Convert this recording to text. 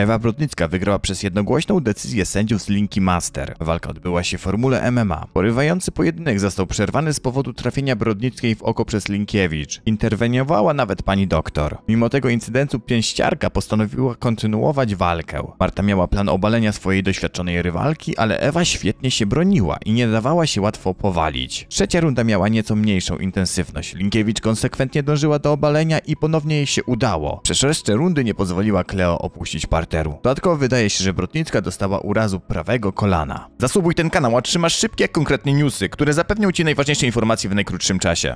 Ewa Brudnicka wygrała przez jednogłośną decyzję sędziów z Linki Master. Walka odbyła się w formule MMA. Porywający pojedynek został przerwany z powodu trafienia Brodnickiej w oko przez Linkiewicz. Interweniowała nawet pani doktor. Mimo tego incydentu pięściarka postanowiła kontynuować walkę. Marta miała plan obalenia swojej doświadczonej rywalki, ale Ewa świetnie się broniła i nie dawała się łatwo powalić. Trzecia runda miała nieco mniejszą intensywność. Linkiewicz konsekwentnie dążyła do obalenia i ponownie jej się udało. Przez resztę rundy nie pozwoliła Kleo opuścić partii parteru. Dodatkowo wydaje się, że Brotnicka dostała urazu prawego kolana. Zasłubuj ten kanał, otrzymasz szybkie, konkretne newsy, które zapewnią Ci najważniejsze informacje w najkrótszym czasie.